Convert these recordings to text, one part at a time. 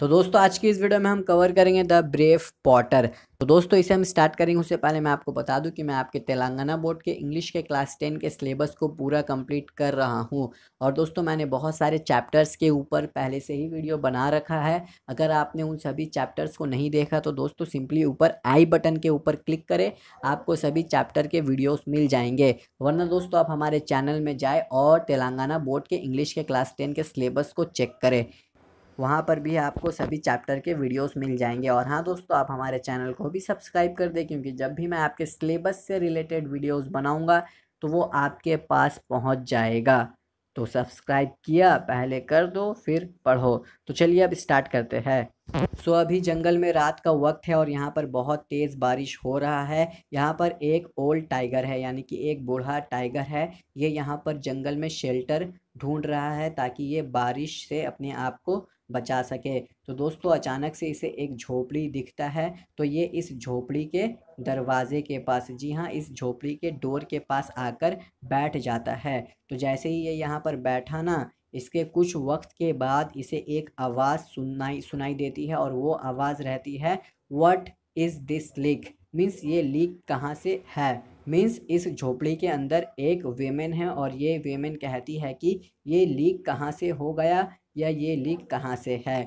तो दोस्तों आज की इस वीडियो में हम कवर करेंगे द ब्रेफ पॉटर तो दोस्तों इसे हम स्टार्ट करेंगे उससे पहले मैं आपको बता दूं कि मैं आपके तेलंगाना बोर्ड के इंग्लिश के क्लास टेन के सिलेबस को पूरा कंप्लीट कर रहा हूं और दोस्तों मैंने बहुत सारे चैप्टर्स के ऊपर पहले से ही वीडियो बना रखा है अगर आपने उन सभी चैप्टर्स को नहीं देखा तो दोस्तों सिंपली ऊपर आई बटन के ऊपर क्लिक करें आपको सभी चैप्टर के वीडियोज़ मिल जाएंगे वरना दोस्तों आप हमारे चैनल में जाए और तेलंगाना बोर्ड के इंग्लिश के क्लास टेन के सिलेबस को चेक करें वहाँ पर भी आपको सभी चैप्टर के वीडियोस मिल जाएंगे और हाँ दोस्तों आप हमारे चैनल को भी सब्सक्राइब कर दें क्योंकि जब भी मैं आपके सिलेबस से रिलेटेड वीडियोस बनाऊँगा तो वो आपके पास पहुँच जाएगा तो सब्सक्राइब किया पहले कर दो फिर पढ़ो तो चलिए अब स्टार्ट करते हैं सो अभी जंगल में रात का वक्त है और यहाँ पर बहुत तेज़ बारिश हो रहा है यहाँ पर एक ओल्ड टाइगर है यानी कि एक बूढ़ा टाइगर है ये यह यहाँ पर जंगल में शेल्टर ढूंढ रहा है ताकि ये बारिश से अपने आप को बचा सके तो दोस्तों अचानक से इसे एक झोपड़ी दिखता है तो ये इस झोपड़ी के दरवाजे के पास जी हाँ इस झोपड़ी के डोर के पास आकर बैठ जाता है तो जैसे ही ये यहाँ पर बैठा ना इसके कुछ वक्त के बाद इसे एक आवाज़ सुनाई सुनाई देती है और वो आवाज़ रहती है what is this leak means ये लीक कहाँ से है मीन्स इस झोपड़ी के अंदर एक वेमेन है और ये वेमेन कहती है कि ये लीक कहाँ से हो गया या ये लीक कहाँ से है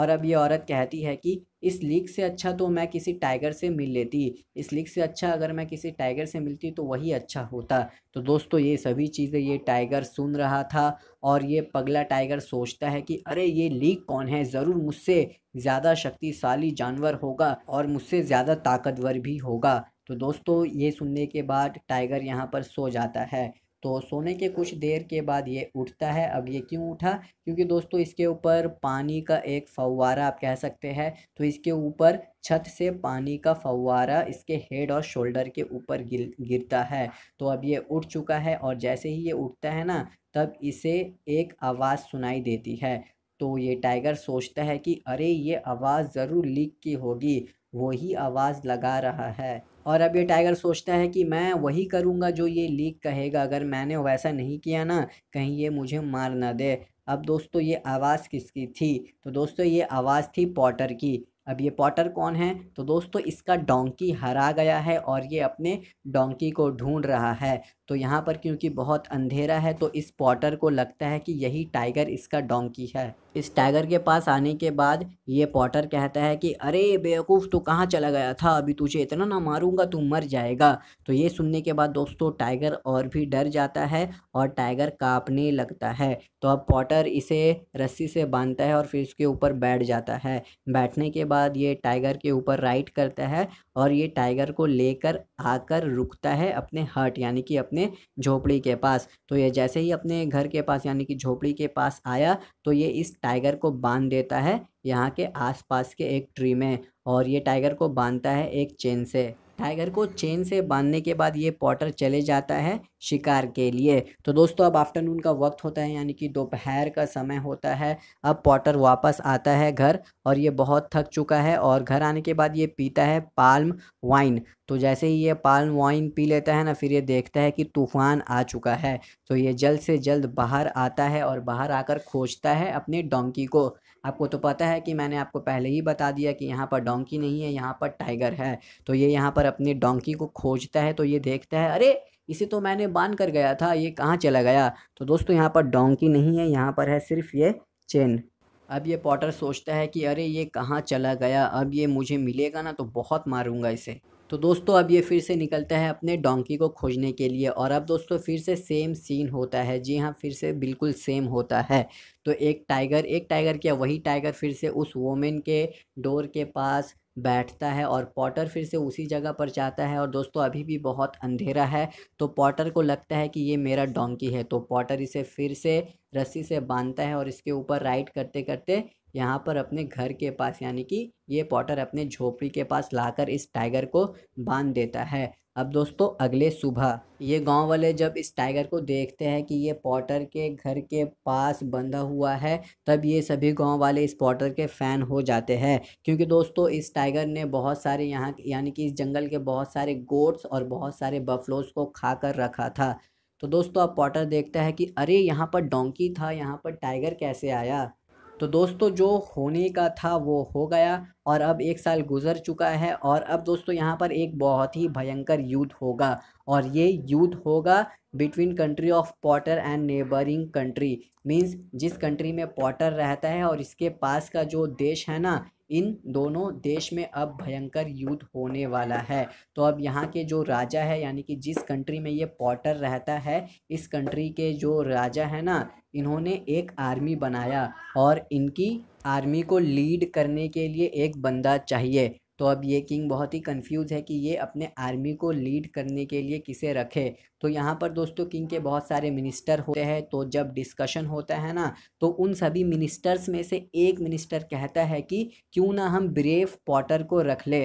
और अब ये औरत कहती है कि इस लीग से अच्छा तो मैं किसी टाइगर से मिल लेती इस लीग से अच्छा अगर मैं किसी टाइगर से मिलती तो वही अच्छा होता तो दोस्तों ये सभी चीज़ें ये टाइगर सुन रहा था और ये पगला टाइगर सोचता है कि अरे ये लीग कौन है ज़रूर मुझसे ज़्यादा शक्तिशाली जानवर होगा और मुझसे ज़्यादा ताकतवर भी होगा तो दोस्तों ये सुनने के बाद टाइगर यहाँ पर सो जाता है तो सोने के कुछ देर के बाद ये उठता है अब ये क्यों उठा क्योंकि दोस्तों इसके ऊपर पानी का एक फवारा आप कह सकते हैं तो इसके ऊपर छत से पानी का फवारा इसके हेड और शोल्डर के ऊपर गिर गिरता है तो अब ये उठ चुका है और जैसे ही ये उठता है ना तब इसे एक आवाज़ सुनाई देती है तो ये टाइगर सोचता है कि अरे ये आवाज़ ज़रूर लीक की होगी वही आवाज़ लगा रहा है और अब ये टाइगर सोचता है कि मैं वही करूँगा जो ये लीक कहेगा अगर मैंने वैसा नहीं किया ना कहीं ये मुझे मार ना दे अब दोस्तों ये आवाज़ किसकी थी तो दोस्तों ये आवाज़ थी पॉटर की अब ये पॉटर कौन है तो दोस्तों इसका डोंकी हरा गया है और ये अपने डोंकी को ढूंढ रहा है तो यहाँ पर क्योंकि बहुत अंधेरा है तो इस पॉटर को लगता है कि यही टाइगर इसका डोंकी है इस टाइगर के पास आने के बाद ये पॉटर कहता है कि अरे बेवकूफ़ तू कहाँ चला गया था अभी तुझे इतना ना मारूंगा तू मर जाएगा तो ये सुनने के बाद दोस्तों टाइगर और भी डर जाता है और टाइगर काँपने लगता है तो अब पॉटर इसे रस्सी से बांधता है और फिर इसके ऊपर बैठ जाता है बैठने के बाद बाद ये टाइगर के ऊपर राइड करता है और ये टाइगर को लेकर आकर रुकता है अपने हट यानी कि अपने झोपड़ी के पास तो ये जैसे ही अपने घर के पास यानी कि झोपड़ी के पास आया तो ये इस टाइगर को बांध देता है यहाँ के आसपास के एक ट्री में और ये टाइगर को बांधता है एक चेन से टाइगर को चेन से बांधने के बाद ये पॉटर चले जाता है शिकार के लिए तो दोस्तों अब आफ्टरनून का वक्त होता है यानी कि दोपहर का समय होता है अब पॉटर वापस आता है घर और ये बहुत थक चुका है और घर आने के बाद ये पीता है पाल्म वाइन तो जैसे ही ये पाल्म वाइन पी लेता है ना फिर ये देखता है कि तूफान आ चुका है तो ये जल्द से जल्द बाहर आता है और बाहर आकर खोजता है अपने डोंकी को आपको तो पता है कि मैंने आपको पहले ही बता दिया कि यहाँ पर डोंकी नहीं है यहाँ पर टाइगर है तो ये यहाँ पर अपनी डोंकी को खोजता है तो ये देखता है अरे इसे तो मैंने बांध कर गया था ये कहाँ चला गया तो दोस्तों यहाँ पर डोंकी नहीं है यहाँ पर है सिर्फ ये चेन अब ये पॉटर सोचता है कि अरे ये कहाँ चला गया अब ये मुझे मिलेगा ना तो बहुत मारूंगा इसे तो दोस्तों अब ये फिर से निकलता है अपने डोंकी को खोजने के लिए और अब दोस्तों फिर से सेम सीन होता है जी हाँ फिर से बिल्कुल सेम होता है तो एक टाइगर एक टाइगर क्या वही टाइगर फिर से उस वोमेन के डोर के पास बैठता है और पॉटर फिर से उसी जगह पर जाता है और दोस्तों अभी भी बहुत अंधेरा है तो पॉटर को लगता है कि ये मेरा डोंकी है तो पॉटर इसे फिर से रस्सी से बांधता है और इसके ऊपर राइड करते करते यहाँ पर अपने घर के पास यानी कि ये पॉटर अपने झोपड़ी के पास लाकर इस टाइगर को बांध देता है अब दोस्तों अगले सुबह ये गांव वाले जब इस टाइगर को देखते हैं कि ये पॉटर के घर के पास बंधा हुआ है तब ये सभी गांव वाले इस पॉटर के फ़ैन हो जाते हैं क्योंकि दोस्तों इस टाइगर ने बहुत सारे यहाँ यानी कि इस जंगल के बहुत सारे गोट्स और बहुत सारे बफलोस को खा कर रखा था तो दोस्तों अब पॉटर देखता है कि अरे यहाँ पर डोंकी था यहाँ पर टाइगर कैसे आया तो दोस्तों जो होने का था वो हो गया और अब एक साल गुजर चुका है और अब दोस्तों यहाँ पर एक बहुत ही भयंकर युद्ध होगा और ये युद्ध होगा between country of Potter and neighbouring country means जिस कंट्री में पॉटर रहता है और इसके पास का जो देश है ना इन दोनों देश में अब भयंकर युद्ध होने वाला है तो अब यहाँ के जो राजा है यानी कि जिस कंट्री में ये पॉटर रहता है इस कंट्री के जो राजा है ना इन्होंने एक आर्मी बनाया और इनकी आर्मी को लीड करने के लिए एक बंदा चाहिए तो अब ये किंग बहुत ही कंफ्यूज है कि ये अपने आर्मी को लीड करने के लिए किसे रखे तो यहाँ पर दोस्तों किंग के बहुत सारे मिनिस्टर होते हैं तो जब डिस्कशन होता है ना तो उन सभी मिनिस्टर्स में से एक मिनिस्टर कहता है कि क्यों ना हम ब्रेव पॉटर को रख ले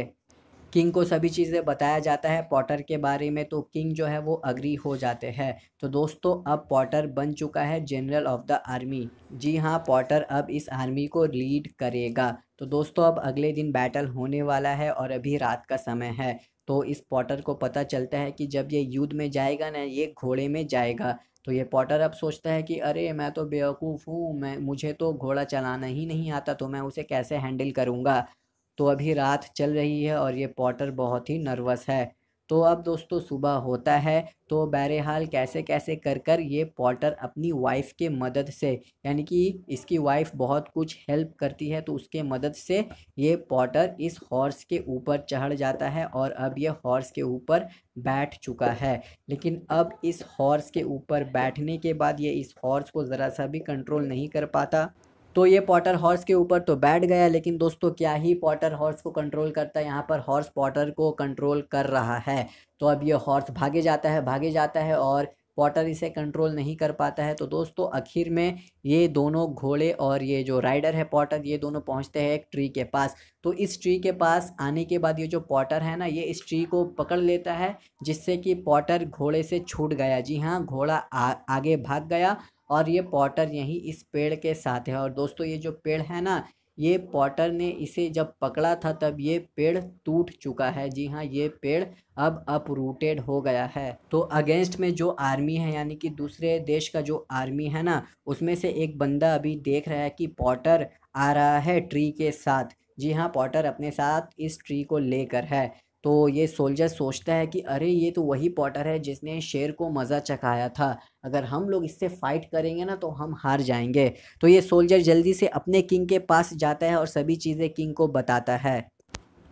किंग को सभी चीज़ें बताया जाता है पॉटर के बारे में तो किंग जो है वो अग्री हो जाते हैं तो दोस्तों अब पॉटर बन चुका है जनरल ऑफ द आर्मी जी हाँ पॉटर अब इस आर्मी को लीड करेगा तो दोस्तों अब अगले दिन बैटल होने वाला है और अभी रात का समय है तो इस पॉटर को पता चलता है कि जब ये युद्ध में जाएगा ना ये घोड़े में जाएगा तो ये पॉटर अब सोचता है कि अरे मैं तो बेवकूफ़ हूँ मैं मुझे तो घोड़ा चलाना ही नहीं आता तो मैं उसे कैसे हैंडल करूँगा तो अभी रात चल रही है और ये पॉटर बहुत ही नर्वस है तो अब दोस्तों सुबह होता है तो बहरहाल कैसे कैसे कर कर ये पॉटर अपनी वाइफ के मदद से यानी कि इसकी वाइफ बहुत कुछ हेल्प करती है तो उसके मदद से ये पॉटर इस हॉर्स के ऊपर चढ़ जाता है और अब ये हॉर्स के ऊपर बैठ चुका है लेकिन अब इस हॉर्स के ऊपर बैठने के बाद ये इस हॉर्स को ज़रा सा भी कंट्रोल नहीं कर पाता तो ये पॉटर हॉर्स के ऊपर तो बैठ गया लेकिन दोस्तों क्या ही पॉटर हॉर्स को कंट्रोल करता है यहाँ पर हॉर्स पॉटर को कंट्रोल कर रहा है तो अब ये हॉर्स भागे जाता है भागे जाता है और पॉटर इसे कंट्रोल नहीं कर पाता है तो दोस्तों आखिर में ये दोनों घोड़े और ये जो राइडर है पॉटर ये दोनों पहुंचते हैं एक ट्री के पास तो इस ट्री के पास आने के बाद ये जो पॉटर है ना ये इस ट्री को पकड़ लेता है जिससे कि पॉटर घोड़े से छूट गया जी हाँ घोड़ा आगे भाग गया और ये पॉटर यहीं इस पेड़ के साथ है और दोस्तों ये जो पेड़ है ना ये पॉटर ने इसे जब पकड़ा था तब ये पेड़ टूट चुका है जी हाँ ये पेड़ अब अपरूटेड हो गया है तो अगेंस्ट में जो आर्मी है यानी कि दूसरे देश का जो आर्मी है ना उसमें से एक बंदा अभी देख रहा है कि पॉटर आ रहा है ट्री के साथ जी हाँ पॉटर अपने साथ इस ट्री को लेकर है तो ये सोल्जर सोचता है कि अरे ये तो वही पॉटर है जिसने शेर को मज़ा चखाया था अगर हम लोग इससे फ़ाइट करेंगे ना तो हम हार जाएंगे तो ये सोल्जर जल्दी से अपने किंग के पास जाता है और सभी चीज़ें किंग को बताता है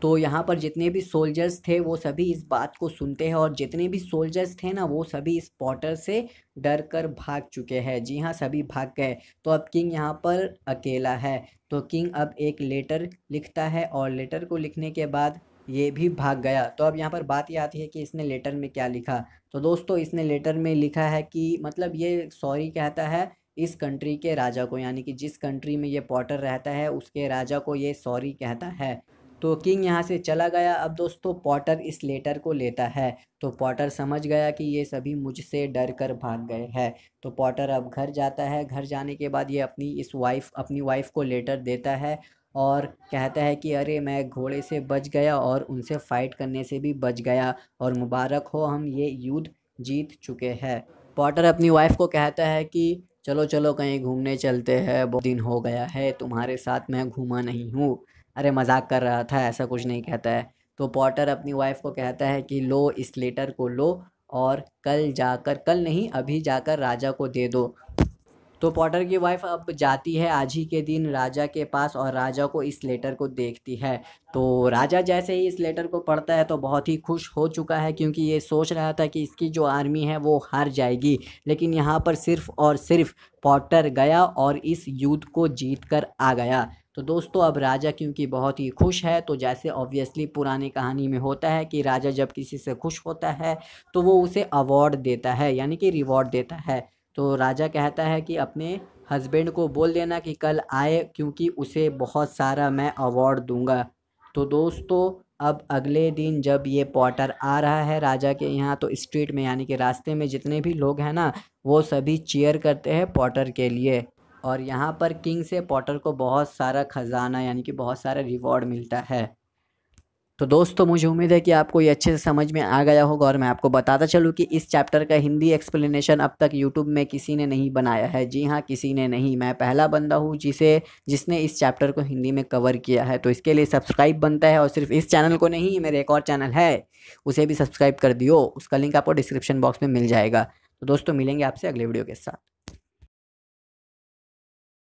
तो यहाँ पर जितने भी सोल्जर्स थे वो सभी इस बात को सुनते हैं और जितने भी सोल्जर्स थे ना वो सभी इस पॉटर से डर कर भाग चुके हैं जी हाँ सभी भाग गए तो अब किंग यहाँ पर अकेला है तो किंग अब एक लेटर लिखता है और लेटर को लिखने के बाद ये भी भाग गया तो अब यहाँ पर बात ये आती है कि इसने लेटर में क्या लिखा तो दोस्तों इसने लेटर में लिखा है कि मतलब ये सॉरी कहता है इस कंट्री के राजा को यानी कि जिस कंट्री में ये पॉटर रहता है उसके राजा को ये सॉरी कहता है तो किंग यहाँ से चला गया अब दोस्तों पॉटर इस लेटर को लेता है तो पॉटर समझ गया कि ये सभी मुझसे डर कर भाग गए हैं तो पॉटर अब घर जाता है घर जाने के बाद ये अपनी इस वाइफ अपनी वाइफ को लेटर देता है और कहता है कि अरे मैं घोड़े से बच गया और उनसे फ़ाइट करने से भी बच गया और मुबारक हो हम ये युद्ध जीत चुके हैं पॉटर अपनी वाइफ को कहता है कि चलो चलो कहीं घूमने चलते हैं बहुत दिन हो गया है तुम्हारे साथ मैं घूमा नहीं हूँ अरे मजाक कर रहा था ऐसा कुछ नहीं कहता है तो पॉटर अपनी वाइफ को कहता है कि लो इस लेटर को लो और कल जाकर कल नहीं अभी जाकर राजा को दे दो तो पॉटर की वाइफ अब जाती है आज ही के दिन राजा के पास और राजा को इस लेटर को देखती है तो राजा जैसे ही इस लेटर को पढ़ता है तो बहुत ही खुश हो चुका है क्योंकि ये सोच रहा था कि इसकी जो आर्मी है वो हार जाएगी लेकिन यहाँ पर सिर्फ और सिर्फ पॉटर गया और इस युद्ध को जीत कर आ गया तो दोस्तों अब राजा क्योंकि बहुत ही खुश है तो जैसे ऑब्वियसली पुराने कहानी में होता है कि राजा जब किसी से खुश होता है तो वो उसे अवार्ड देता है यानी कि रिवॉर्ड देता है तो राजा कहता है कि अपने हस्बैंड को बोल देना कि कल आए क्योंकि उसे बहुत सारा मैं अवार्ड दूंगा तो दोस्तों अब अगले दिन जब ये पॉटर आ रहा है राजा के यहाँ तो स्ट्रीट में यानी कि रास्ते में जितने भी लोग हैं ना वो सभी चेयर करते हैं पॉटर के लिए और यहाँ पर किंग से पॉटर को बहुत सारा ख़जाना यानी कि बहुत सारा रिवॉर्ड मिलता है तो दोस्तों मुझे उम्मीद है कि आपको ये अच्छे से समझ में आ गया होगा और मैं आपको बताता चलूँ कि इस चैप्टर का हिंदी एक्सप्लेनेशन अब तक यूट्यूब में किसी ने नहीं बनाया है जी हाँ किसी ने नहीं मैं पहला बंदा हूँ जिसे जिसने इस चैप्टर को हिंदी में कवर किया है तो इसके लिए सब्सक्राइब बनता है और सिर्फ इस चैनल को नहीं मेरे एक और चैनल है उसे भी सब्सक्राइब कर दियो उसका लिंक आपको डिस्क्रिप्शन बॉक्स में मिल जाएगा तो दोस्तों मिलेंगे आपसे अगले वीडियो के साथ